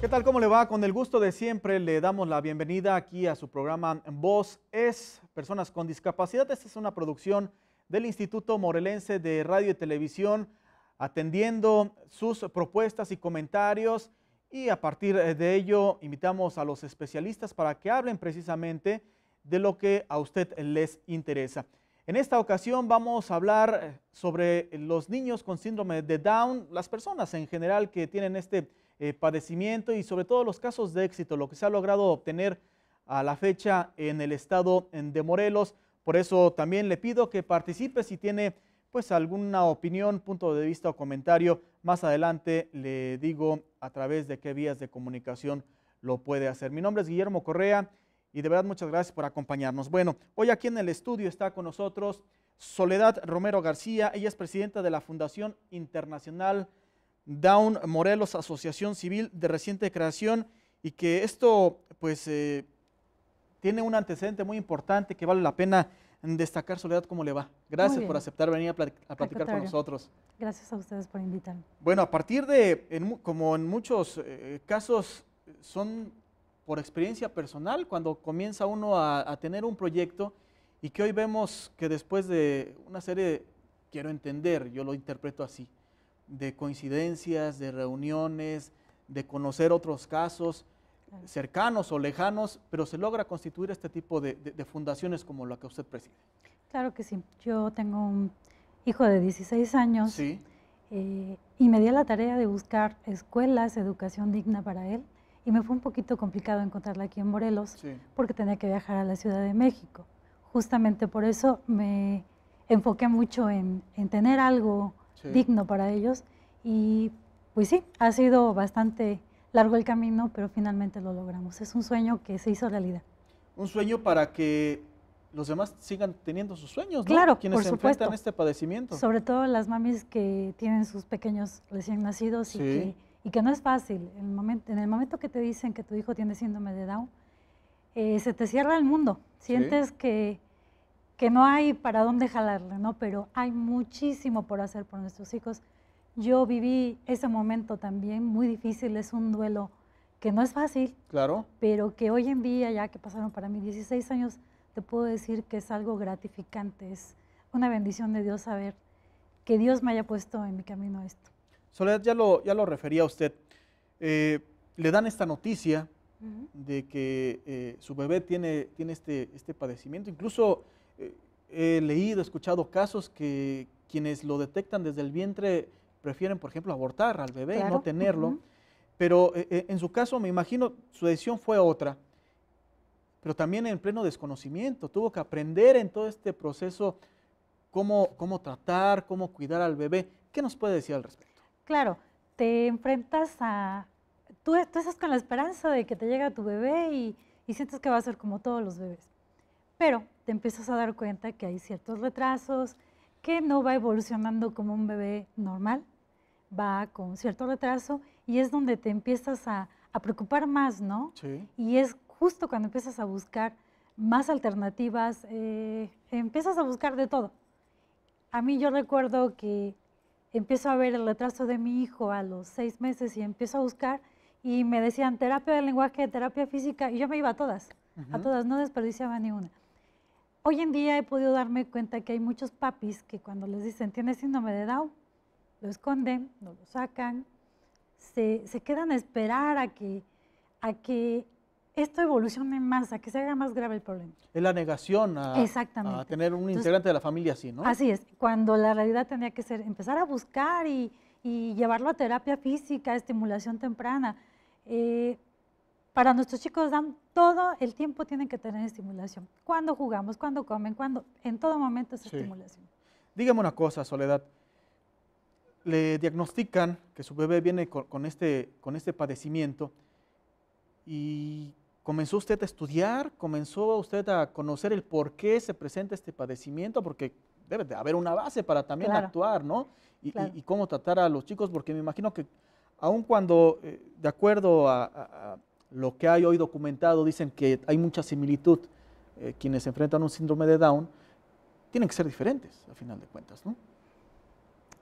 ¿Qué tal? ¿Cómo le va? Con el gusto de siempre le damos la bienvenida aquí a su programa Voz es Personas con Discapacidad. Esta es una producción del Instituto Morelense de Radio y Televisión, atendiendo sus propuestas y comentarios y a partir de ello invitamos a los especialistas para que hablen precisamente de lo que a usted les interesa. En esta ocasión vamos a hablar eh, sobre los niños con síndrome de Down, las personas en general que tienen este eh, padecimiento y sobre todo los casos de éxito, lo que se ha logrado obtener a la fecha en el estado de Morelos. Por eso también le pido que participe si tiene pues alguna opinión, punto de vista o comentario. Más adelante le digo a través de qué vías de comunicación lo puede hacer. Mi nombre es Guillermo Correa y de verdad muchas gracias por acompañarnos. Bueno, hoy aquí en el estudio está con nosotros Soledad Romero García. Ella es presidenta de la Fundación Internacional Down Morelos, Asociación Civil de reciente creación, y que esto pues eh, tiene un antecedente muy importante que vale la pena destacar. Soledad, ¿cómo le va? Gracias por aceptar venir a, platicar con nosotros. Gracias a ustedes por invitarme. Bueno, a partir de, como en muchos eh, casos, son por experiencia personal, cuando comienza uno a, tener un proyecto y que hoy vemos que después de una serie, quiero entender, yo lo interpreto así, de coincidencias, de reuniones, de conocer otros casos cercanos o lejanos, pero se logra constituir este tipo de, fundaciones como la que usted preside. Claro que sí. Yo tengo un hijo de 16 años eh, y me di a la tarea de buscar escuelas, educación digna para él y me fue un poquito complicado encontrarla aquí en Morelos porque tenía que viajar a la Ciudad de México. Justamente por eso me enfoqué mucho en tener algo digno para ellos. Y pues sí, ha sido bastante largo el camino, pero finalmente lo logramos. Es un sueño que se hizo realidad. Un sueño para que los demás sigan teniendo sus sueños, ¿no? Claro, Quienes por se supuesto. enfrentan este padecimiento. Sobre todo las mamis que tienen sus pequeños recién nacidos y, que, no es fácil. En el, momento, en el momento que te dicen que tu hijo tiene síndrome de Down, eh, se te cierra el mundo. Sientes que que no hay para dónde jalarle, ¿no? Pero hay muchísimo por hacer por nuestros hijos. Yo viví ese momento también muy difícil, es un duelo que no es fácil. Claro. Pero que hoy en día, ya que pasaron para mí 16 años, te puedo decir que es algo gratificante, es una bendición de Dios saber que Dios me haya puesto en mi camino esto. Soledad, ya lo, ya lo refería a usted. Eh, le dan esta noticia de que eh, su bebé tiene, tiene este, este padecimiento. Incluso he leído, escuchado casos que quienes lo detectan desde el vientre prefieren, por ejemplo, abortar al bebé y no tenerlo. Pero eh, eh, en su caso, me imagino, su decisión fue otra, pero también en pleno desconocimiento. Tuvo que aprender en todo este proceso cómo, cómo tratar, cómo cuidar al bebé. ¿Qué nos puede decir al respecto? Claro, te enfrentas a... Tú, estás con la esperanza de que te llegue tu bebé y sientes que va a ser como todos los bebés pero te empiezas a dar cuenta que hay ciertos retrasos, que no va evolucionando como un bebé normal, va con cierto retraso y es donde te empiezas a, preocupar más, ¿no? Sí. Y es justo cuando empiezas a buscar más alternativas, eh, empiezas a buscar de todo. A mí yo recuerdo que empiezo a ver el retraso de mi hijo a los seis meses y empiezo a buscar y me decían terapia del lenguaje, terapia física y yo me iba a todas, a todas, no desperdiciaba ni una. Hoy en día he podido darme cuenta que hay muchos papis que cuando les dicen tiene síndrome de Down, lo esconden, no lo sacan, se, se quedan a esperar a que, a que esto evolucione más, a que se haga más grave el problema. Es la negación a, Exactamente. a tener un integrante de la familia así, ¿no? Así es, cuando la realidad tenía que ser empezar a buscar y, llevarlo a terapia física, estimulación temprana. Eh, para nuestros chicos dan todo el tiempo tienen que tener estimulación. Cuando jugamos, cuando comen, cuando en todo momento es estimulación. Dígame una cosa, Soledad. Le diagnostican que su bebé viene con, este, con este padecimiento y comenzó usted a estudiar, comenzó usted a conocer el por qué se presenta este padecimiento, porque debe de haber una base para también actuar, ¿no? Y, cómo tratar a los chicos, porque me imagino que aun cuando, eh, de acuerdo a, lo que hay hoy documentado, dicen que hay mucha similitud. Eh, quienes enfrentan un síndrome de Down tienen que ser diferentes, al final de cuentas, ¿no?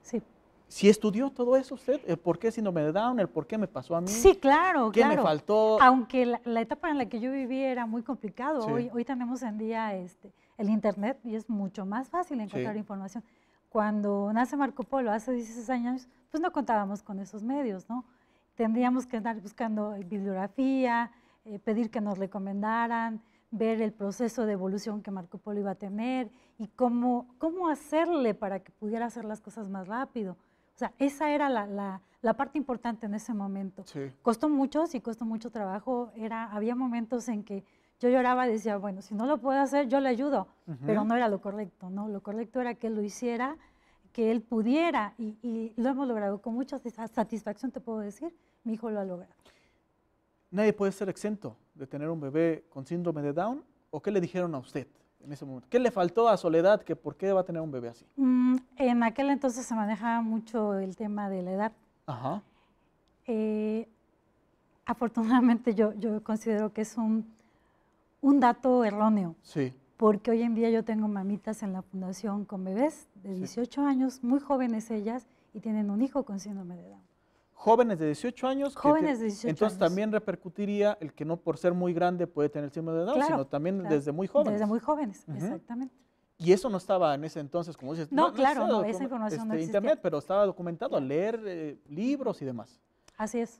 Sí. Si estudió todo eso usted, por qué síndrome de Down, el por qué me pasó a mí. Sí, claro, ¿Qué me faltó? Aunque la, etapa en la que yo viví era muy complicado, hoy, hoy tenemos en día este, el Internet y es mucho más fácil encontrar información. Cuando nace Marco Polo hace 16 años, pues no contábamos con esos medios, ¿no? tendríamos que estar buscando bibliografía, eh, pedir que nos recomendaran, ver el proceso de evolución que Marco Polo iba a tener y cómo, cómo hacerle para que pudiera hacer las cosas más rápido. O sea, esa era la, la, parte importante en ese momento. Costó mucho, sí costó mucho trabajo. Era, había momentos en que yo lloraba y decía, bueno, si no lo puedo hacer, yo le ayudo. Pero no era lo correcto, ¿no? Lo correcto era que él lo hiciera, que él pudiera. Y, y lo hemos logrado con mucha satisfacción, te puedo decir mi hijo lo ha logrado. Nadie puede ser exento de tener un bebé con síndrome de Down. ¿O qué le dijeron a usted en ese momento? ¿Qué le faltó a Soledad? Que ¿Por qué va a tener un bebé así? Mm, en aquel entonces se manejaba mucho el tema de la edad. Eh, afortunadamente yo, yo considero que es un, dato erróneo. Sí. Porque hoy en día yo tengo mamitas en la fundación con bebés de 18 años, muy jóvenes ellas, y tienen un hijo con síndrome de Down jóvenes de 18 años. entonces también repercutiría el que no por ser muy grande puede tener el síndrome de Down, sino también desde muy jóvenes. Desde muy jóvenes, exactamente. Y eso no estaba en ese entonces, como dices. No, no claro, este, Internet, pero estaba documentado, leer eh, libros y demás. Así es.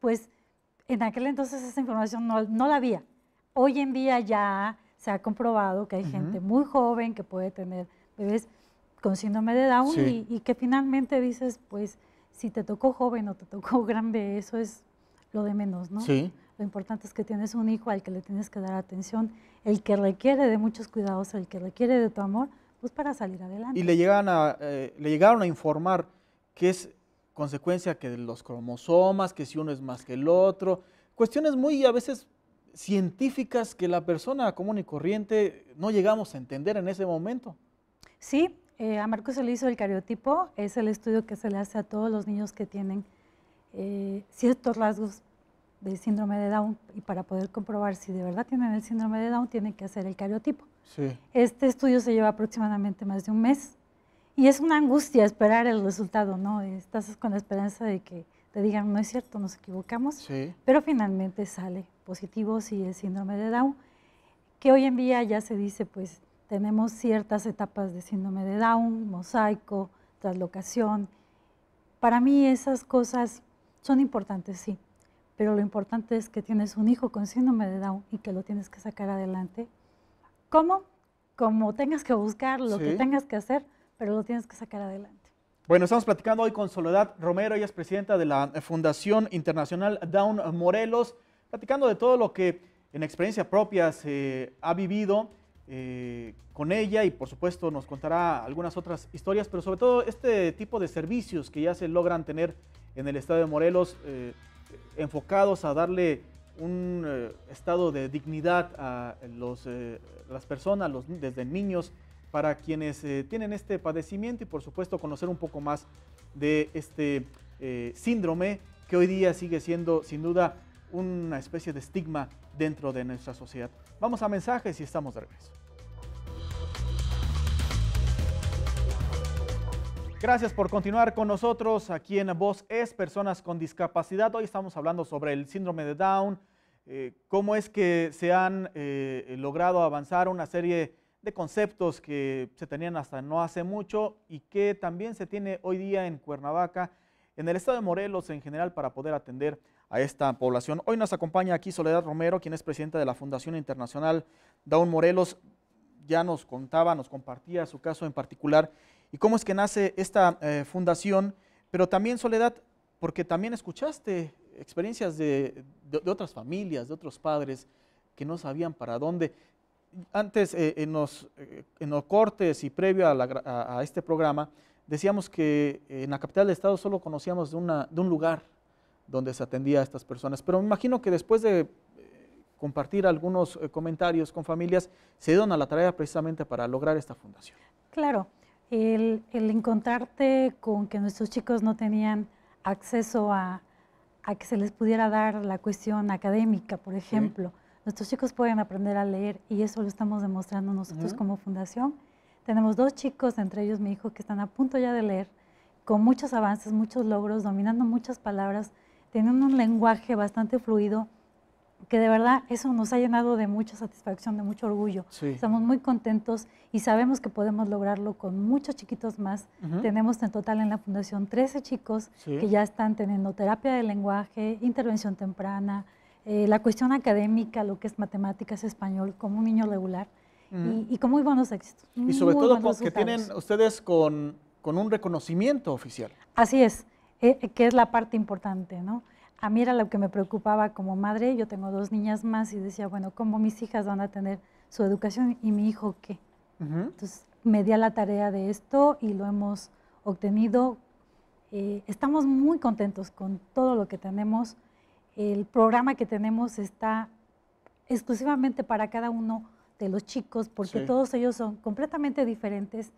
Pues en aquel entonces esa información no, la había. Hoy en día ya se ha comprobado que hay gente muy joven que puede tener bebés con síndrome de Down y que finalmente dices, pues si te tocó joven o te tocó grande, eso es lo de menos, ¿no? Sí. Lo importante es que tienes un hijo al que le tienes que dar atención, el que requiere de muchos cuidados, el que requiere de tu amor, pues para salir adelante. Y le, a, eh, le llegaron a informar que es consecuencia que de los cromosomas, que si uno es más que el otro, cuestiones muy a veces científicas que la persona común y corriente no llegamos a entender en ese momento. Sí, eh, a Marcos se le hizo el cariotipo, es el estudio que se le hace a todos los niños que tienen eh, ciertos rasgos de síndrome de Down y para poder comprobar si de verdad tienen el síndrome de Down tienen que hacer el cariotipo. Este estudio se lleva aproximadamente más de un mes y es una angustia esperar el resultado, ¿no? Estás con la esperanza de que te digan, no es cierto, nos equivocamos, pero finalmente sale positivo si el síndrome de Down, que hoy en día ya se dice, pues, tenemos ciertas etapas de síndrome de Down, mosaico, traslocación. Para mí esas cosas son importantes, sí, pero lo importante es que tienes un hijo con síndrome de Down y que lo tienes que sacar adelante. ¿Cómo? Como tengas que buscar, lo que tengas que hacer, pero lo tienes que sacar adelante. Bueno, estamos platicando hoy con Soledad Romero, ella es presidenta de la Fundación Internacional Down Morelos, platicando de todo lo que en experiencia propia se ha vivido eh, con ella y por supuesto nos contará algunas otras historias, pero sobre todo este tipo de servicios que ya se logran tener en el estado de Morelos eh, enfocados a darle un eh, estado de dignidad a las personas, los, desde niños, para quienes tienen este padecimiento y por supuesto conocer un poco más de este síndrome que hoy día sigue siendo sin duda una especie de estigma dentro de nuestra sociedad. Vamos a mensajes y estamos de regreso. Gracias por continuar con nosotros aquí en Voz es Personas con Discapacidad. Hoy estamos hablando sobre el síndrome de Down, eh, cómo es que se han eh, logrado avanzar una serie de conceptos que se tenían hasta no hace mucho y que también se tiene hoy día en Cuernavaca, en el estado de Morelos en general, para poder atender a esta población. Hoy nos acompaña aquí Soledad Romero, quien es presidenta de la Fundación Internacional Daun Morelos. Ya nos contaba, nos compartía su caso en particular y cómo es que nace esta eh, fundación, pero también Soledad, porque también escuchaste experiencias de, otras familias, de otros padres que no sabían para dónde. Antes, eh, eh, en, los, cortes y previo a, este programa, decíamos que en la capital del estado solo conocíamos de un lugar, donde se atendía a estas personas. Pero me imagino que después de eh, compartir algunos eh, comentarios con familias, se dieron a la tarea precisamente para lograr esta fundación. Claro, el, encontrarte con que nuestros chicos no tenían acceso a, que se les pudiera dar la cuestión académica, por ejemplo. Nuestros chicos pueden aprender a leer y eso lo estamos demostrando nosotros como fundación. Tenemos dos chicos, entre ellos mi hijo, que están a punto ya de leer, con muchos avances, muchos logros, dominando muchas palabras tienen un lenguaje bastante fluido que de verdad eso nos ha llenado de mucha satisfacción, de mucho orgullo. Estamos muy contentos y sabemos que podemos lograrlo con muchos chiquitos más. Tenemos en total en la Fundación 13 chicos que ya están teniendo terapia de lenguaje, intervención temprana, eh, la cuestión académica, lo que es matemáticas, español, como un niño regular y, y, con muy buenos éxitos. Y sobre todo con, que tienen ustedes con, con un reconocimiento oficial. Así es. Eh, que es la parte importante, ¿no? A mí era lo que me preocupaba como madre, yo tengo dos niñas más y decía, bueno, ¿cómo mis hijas van a tener su educación y mi hijo qué? Entonces me di a la tarea de esto y lo hemos obtenido. Eh, estamos muy contentos con todo lo que tenemos. El programa que tenemos está exclusivamente para cada uno de los chicos, porque todos ellos son completamente diferentes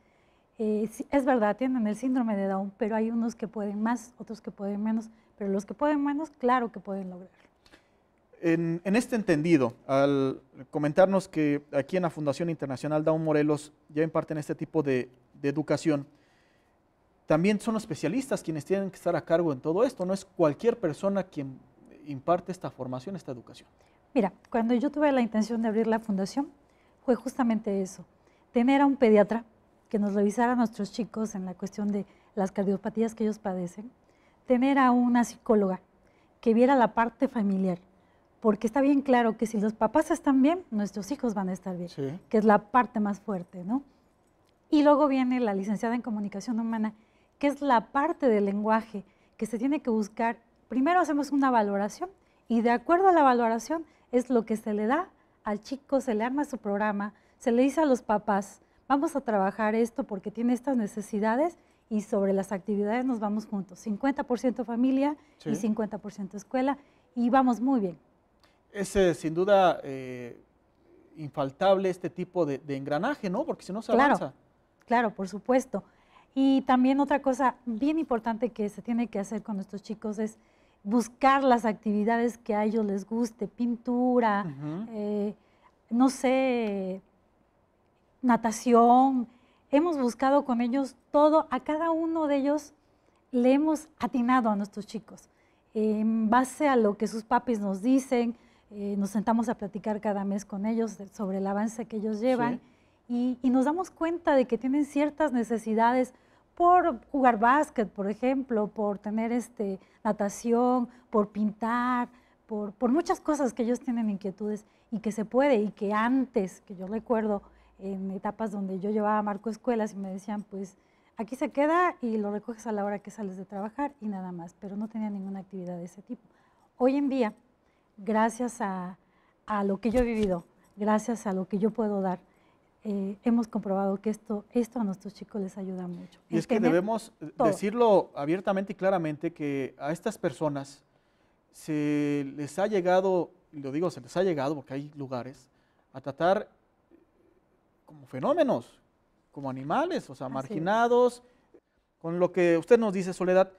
eh, es verdad, tienen el síndrome de Down, pero hay unos que pueden más, otros que pueden menos, pero los que pueden menos, claro que pueden lograrlo. En, este entendido, al comentarnos que aquí en la Fundación Internacional Down Morelos ya imparten este tipo de, educación, también son especialistas quienes tienen que estar a cargo en todo esto, no es cualquier persona quien imparte esta formación, esta educación. Mira, cuando yo tuve la intención de abrir la fundación, fue justamente eso, tener a un pediatra que nos revisara a nuestros chicos en la cuestión de las cardiopatías que ellos padecen, tener a una psicóloga que viera la parte familiar, porque está bien claro que si los papás están bien, nuestros hijos van a estar bien, que es la parte más fuerte, ¿no? Y luego viene la licenciada en comunicación humana, que es la parte del lenguaje que se tiene que buscar. Primero hacemos una valoración y de acuerdo a la valoración es lo que se le da al chico, se le arma su programa, se le dice a los papás, vamos a trabajar esto porque tiene estas necesidades y sobre las actividades nos vamos juntos, 50% familia y 50% escuela y vamos muy bien. Es eh, sin duda eh, infaltable este tipo de, engranaje, ¿no? Porque si no se avanza. Claro, por supuesto. Y también otra cosa bien importante que se tiene que hacer con nuestros chicos es buscar las actividades que a ellos les guste, pintura, eh, no sé, natación, hemos buscado con ellos todo, a cada uno de ellos le hemos atinado a nuestros chicos. En base a lo que sus papis nos dicen, eh, nos sentamos a platicar cada mes con ellos sobre el avance que ellos llevan y, nos damos cuenta de que tienen ciertas necesidades por jugar básquet, por ejemplo, por tener este, natación, por pintar, por, por muchas cosas que ellos tienen inquietudes y que se puede y que antes, que yo recuerdo, en etapas donde yo llevaba a Marco a escuelas y me decían, pues aquí se queda y lo recoges a la hora que sales de trabajar y nada más, pero no tenía ninguna actividad de ese tipo. Hoy en día, gracias a, a lo que yo he vivido, gracias a lo que yo puedo dar, eh, hemos comprobado que esto, esto a nuestros chicos les ayuda mucho. Y es que debemos decirlo abiertamente y claramente que a estas personas se les ha llegado, lo digo, se les ha llegado porque hay lugares, a tratar como fenómenos, como animales, o sea, marginados. Con lo que usted nos dice, Soledad,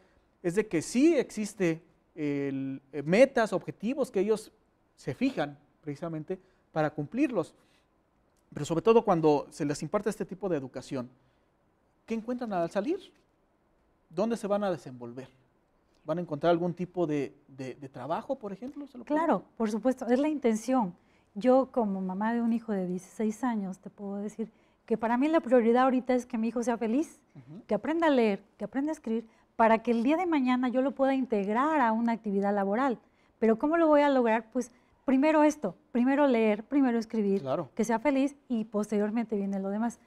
es de que sí existe eh, metas, objetivos que ellos se fijan precisamente para cumplirlos. Pero sobre todo cuando se les imparte este tipo de educación, ¿qué encuentran al salir? ¿Dónde se van a desenvolver? ¿Van a encontrar algún tipo de, de, trabajo, por ejemplo? claro, por supuesto, es la intención yo como mamá de un hijo de 16 años te puedo decir que para mí la prioridad ahorita es que mi hijo sea feliz, que aprenda a leer, que aprenda a escribir, para que el día de mañana yo lo pueda integrar a una actividad laboral. Pero ¿cómo lo voy a lograr? Pues primero esto, primero leer, primero escribir, que sea feliz y posteriormente viene lo demás.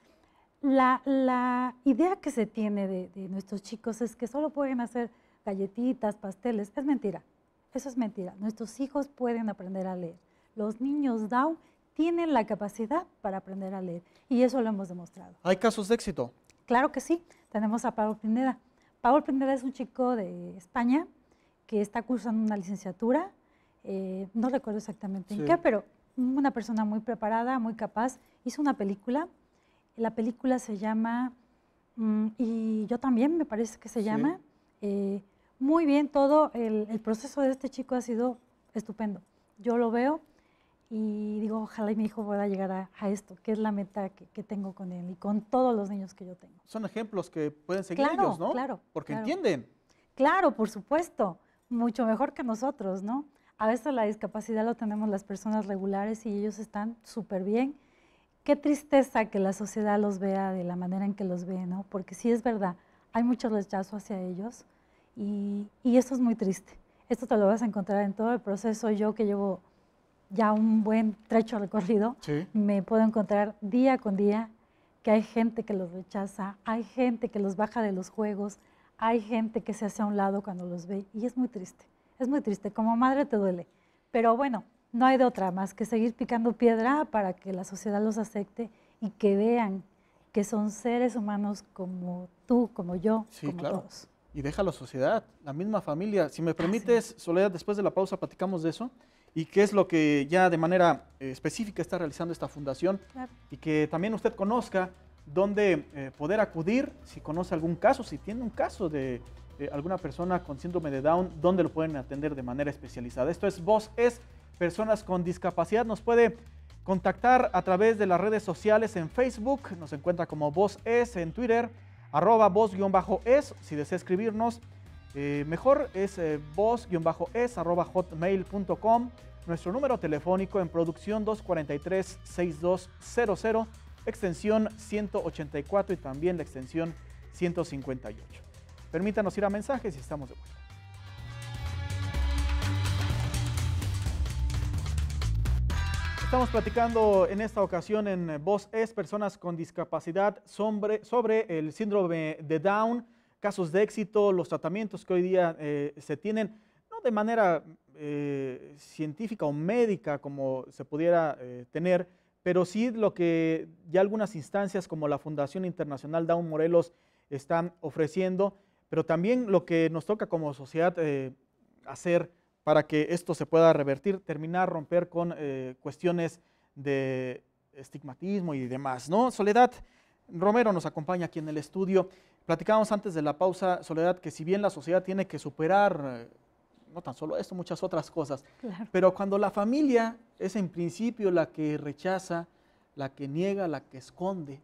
La, idea que se tiene de, de, nuestros chicos es que solo pueden hacer galletitas, pasteles. Es mentira, eso es mentira. Nuestros hijos pueden aprender a leer los niños Down tienen la capacidad para aprender a leer y eso lo hemos demostrado. ¿Hay casos de éxito? Claro que sí. Tenemos a Pablo Pineda. Pablo Pineda es un chico de España que está cursando una licenciatura, eh, no recuerdo exactamente en qué, pero una persona muy preparada, muy capaz, hizo una película. La película se llama, mm, y yo también me parece que se llama, eh, muy bien, todo el, el proceso de este chico ha sido estupendo. Yo lo veo y digo, ojalá mi hijo pueda llegar a, esto, que es la meta que, tengo con él y con todos los niños que yo tengo. Son ejemplos que pueden seguir ellos, ¿no? Claro. Porque entienden. Claro, por supuesto. Mucho mejor que nosotros, ¿no? A veces la discapacidad lo tenemos las personas regulares y ellos están súper bien. Qué tristeza que la sociedad los vea de la manera en que los ve, ¿no? Porque sí es verdad, hay mucho rechazo hacia ellos y, y eso es muy triste. Esto te lo vas a encontrar en todo el proceso. Yo que llevo ya un buen trecho recorrido, me puedo encontrar día con día que hay gente que los rechaza, hay gente que los baja de los juegos, hay gente que se hace a un lado cuando los ve y es muy triste, es muy triste, como madre te duele, pero bueno, no hay de otra más que seguir picando piedra para que la sociedad los acepte y que vean que son seres humanos como tú, como yo, como todos. Y deja la sociedad, la misma familia. Si me permites, Soledad, después de la pausa platicamos de eso y qué es lo que ya de manera eh, específica está realizando esta fundación y que también usted conozca dónde eh, poder acudir si conoce algún caso, si tiene un caso de alguna persona con síndrome de Down, dónde lo pueden atender de manera especializada. Esto es Voz es Personas con Discapacidad. Nos puede contactar a través de las redes sociales en Facebook, nos encuentra como Voz es en Twitter, arroba voz-es si desea escribirnos eh, mejor es eh, es hotmail.com, Nuestro número telefónico en producción 243-6200, extensión 184 y también la extensión 158. Permítanos ir a mensajes y estamos de vuelta. Estamos platicando en esta ocasión en Voz Es, personas con discapacidad sobre el síndrome de Down casos de éxito, los tratamientos que hoy día eh, se tienen, no de manera eh, científica o médica como se pudiera eh, tener, pero sí lo que ya algunas instancias como la Fundación Internacional Down Morelos están ofreciendo, pero también lo que nos toca como sociedad hacer para que esto se pueda revertir, terminar, romper con cuestiones de estigmatismo y demás, ¿no? Soledad Romero nos acompaña aquí en el estudio. Platicábamos antes de la pausa, Soledad, que si bien la sociedad tiene que superar, eh, no tan solo esto, muchas otras cosas, pero cuando la familia es en principio la que rechaza, la que niega, la que esconde,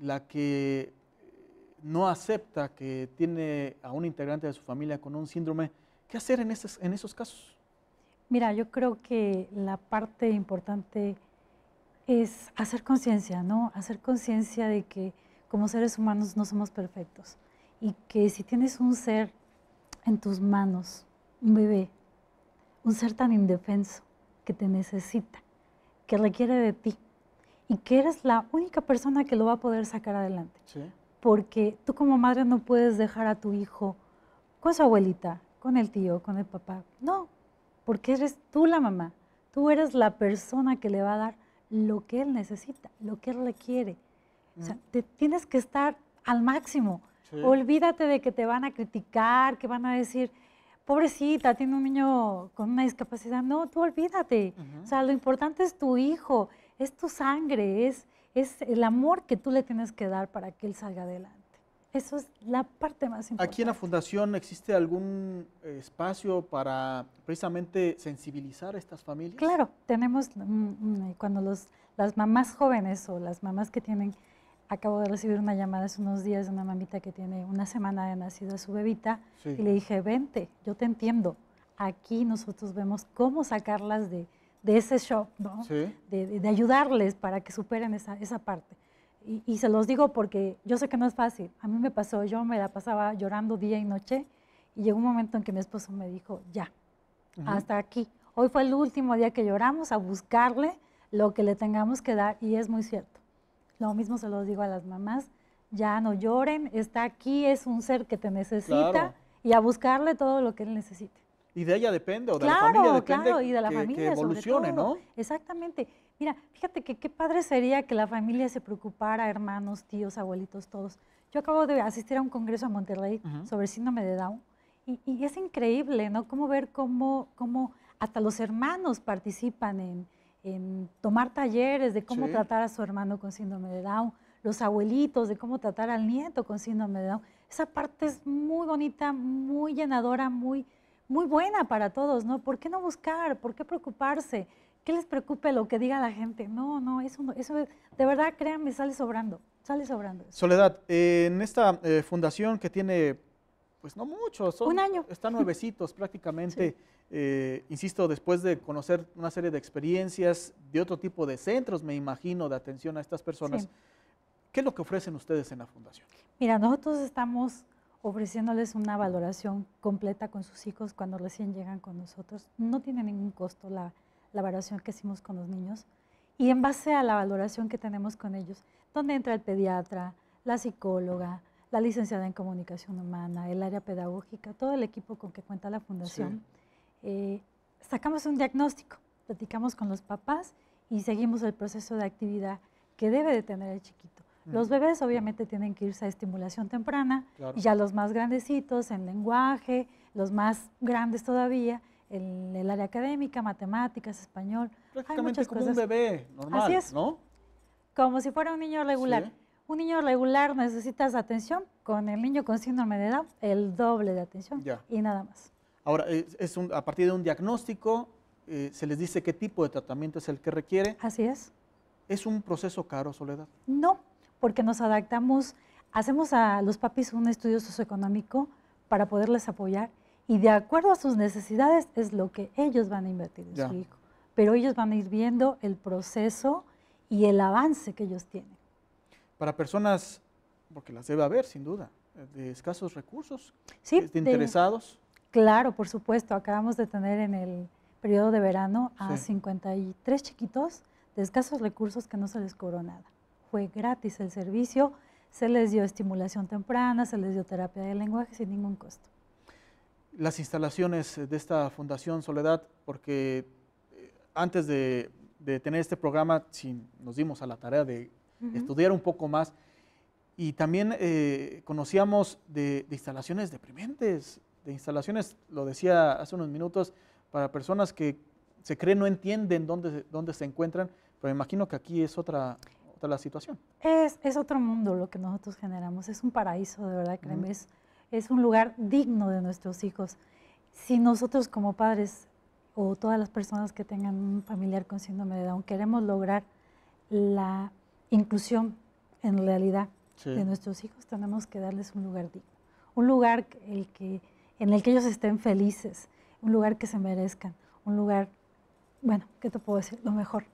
la que eh, no acepta que tiene a un integrante de su familia con un síndrome, ¿qué hacer en, esos, en esos casos? Mira, yo creo que la parte importante es hacer conciencia, ¿no? Hacer conciencia de que como seres humanos no somos perfectos y que si tienes un ser en tus manos, un bebé, un ser tan indefenso que te necesita, que requiere de ti y que eres la única persona que lo va a poder sacar adelante. Porque tú como madre no puedes dejar a tu hijo con su abuelita, con el tío, con el papá. No, porque eres tú la mamá. Tú eres la persona que le va a dar lo que él necesita, lo que él requiere. O sea, tienes que estar al máximo. Olvídate de que te van a criticar, que van a decir, pobrecita, tiene un niño con una discapacidad. No, tú olvídate. O sea, lo importante es tu hijo, es tu sangre, es, es el amor que tú le tienes que dar para que él salga adelante. Eso es la parte más importante. Aquí en la Fundación existe algún eh, espacio para precisamente sensibilizar a estas familias. Claro, tenemos, mm, mm, cuando los, las mamás jóvenes o las mamás que tienen acabo de recibir una llamada hace unos días de una mamita que tiene una semana de nacido nacida su bebita y le dije, vente, yo te entiendo. Aquí nosotros vemos cómo sacarlas de, ese shock, ¿no? De, ayudarles para que superen esa, esa parte. Y, se los digo porque yo sé que no es fácil. A mí me pasó, yo me la pasaba llorando día y noche y llegó un momento en que mi esposo me dijo, ya, hasta aquí. Hoy fue el último día que lloramos a buscarle lo que le tengamos que dar y es muy cierto. Lo mismo se los digo a las mamás, ya no lloren, está aquí, es un ser que te necesita y a buscarle todo lo que él necesite. Y de ella depende, o de la familia depende. Claro, y de la que, familia. evolucione, ¿no? Exactamente. Mira, fíjate que qué padre sería que la familia se preocupara, hermanos, tíos, abuelitos, todos. Yo acabo de asistir a un congreso a Monterrey sobre síndrome de Down y, es increíble, ¿no? Cómo ver cómo, cómo hasta los hermanos participan en, tomar talleres de cómo tratar a su hermano con síndrome de Down, los abuelitos de cómo tratar al nieto con síndrome de Down. Esa parte es muy bonita, muy llenadora, muy, muy buena para todos, ¿no? ¿Por qué no buscar? ¿Por qué preocuparse? ¿Qué les preocupe lo que diga la gente? No, no, eso, eso de verdad, créanme, sale sobrando, sale sobrando. Soledad, en esta eh, fundación que tiene pues no mucho, son, un Están nuevecitos prácticamente, eh, insisto, después de conocer una serie de experiencias de otro tipo de centros, me imagino, de atención a estas personas. ¿Qué es lo que ofrecen ustedes en la fundación? Mira, nosotros estamos ofreciéndoles una valoración completa con sus hijos cuando recién llegan con nosotros. No tiene ningún costo la, valoración que hicimos con los niños. Y en base a la valoración que tenemos con ellos, ¿dónde entra el pediatra, la psicóloga, la licenciada en comunicación humana, el área pedagógica, todo el equipo con que cuenta la fundación, eh, sacamos un diagnóstico, platicamos con los papás y seguimos el proceso de actividad que debe de tener el chiquito. Mm. Los bebés mm. obviamente tienen que irse a estimulación temprana y ya los más grandecitos en lenguaje, los más grandes todavía, en el área académica, matemáticas, español. hay muchas un bebé normal, Como si fuera un niño regular un niño regular necesitas atención, con el niño con síndrome de Down, el doble de atención y nada más. Ahora, es, a partir de un diagnóstico, eh, se les dice qué tipo de tratamiento es el que requiere. Así es. ¿Es un proceso caro, Soledad? No, porque nos adaptamos, hacemos a los papis un estudio socioeconómico para poderles apoyar y de acuerdo a sus necesidades es lo que ellos van a invertir en su hijo. Pero ellos van a ir viendo el proceso y el avance que ellos tienen para personas, porque las debe haber sin duda, de escasos recursos, sí, de, interesados. Claro, por supuesto. Acabamos de tener en el periodo de verano a 53 chiquitos de escasos recursos que no se les cobró nada. Fue gratis el servicio, se les dio estimulación temprana, se les dio terapia de lenguaje sin ningún costo. Las instalaciones de esta Fundación Soledad, porque eh, antes de, tener este programa, nos dimos a la tarea de estudiar un poco más. Y también eh, conocíamos de, instalaciones deprimentes, de instalaciones, lo decía hace unos minutos, para personas que se creen no entienden dónde, dónde se encuentran, pero me imagino que aquí es otra, otra la situación. Es, es otro mundo lo que nosotros generamos, es un paraíso, de verdad, créeme, es, es un lugar digno de nuestros hijos. Si nosotros como padres o todas las personas que tengan un familiar con síndrome de Down queremos lograr la inclusión en realidad de nuestros hijos, tenemos que darles un lugar digno, un lugar el que, en el que ellos estén felices, un lugar que se merezcan, un lugar, bueno, ¿qué te puedo decir? Lo mejor.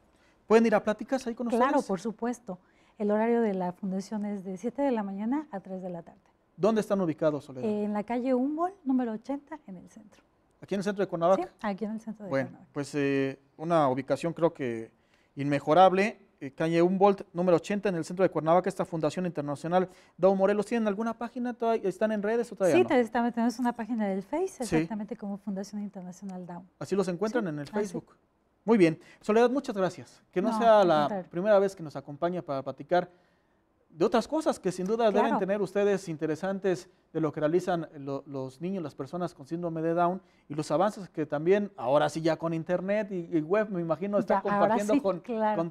¿Pueden ir a pláticas ahí con nosotros? Claro, por supuesto. El horario de la fundación es de 7 de la mañana a 3 de la tarde. ¿Dónde están ubicados, Soledad? En la calle Humboldt, número 80, en el centro. ¿Aquí en el centro de Cuernavaca? Sí, aquí en el centro de bueno, Cuernavaca. Bueno, pues eh, una ubicación creo que inmejorable calle eh, Humboldt, número 80, en el centro de Cuernavaca, esta Fundación Internacional Dow Morelos. ¿Tienen alguna página? ¿Están en redes sí, tenemos una página del Face, exactamente como Fundación Internacional Dow Así los encuentran en el ah, Facebook. Muy bien. Soledad, muchas gracias. Que no, no sea la primera vez que nos acompaña para platicar de otras cosas que sin duda deben tener ustedes interesantes de lo que realizan los niños, las personas con síndrome de Down y los avances que también, ahora sí ya con internet y, web, me imagino, están compartiendo con,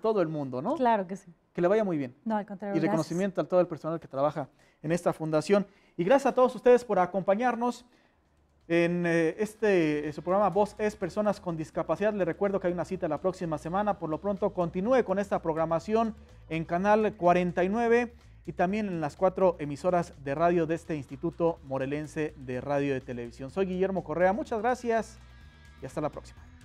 todo el mundo, ¿no? Claro que sí. Que le vaya muy bien. No, al contrario. Y reconocimiento a todo el personal que trabaja en esta fundación. Y gracias a todos ustedes por acompañarnos en eh, este eh, su programa Voz es Personas con Discapacidad. Le recuerdo que hay una cita la próxima semana. Por lo pronto, continúe con esta programación en Canal 49 y también en las cuatro emisoras de radio de este Instituto Morelense de Radio y Televisión. Soy Guillermo Correa. Muchas gracias y hasta la próxima.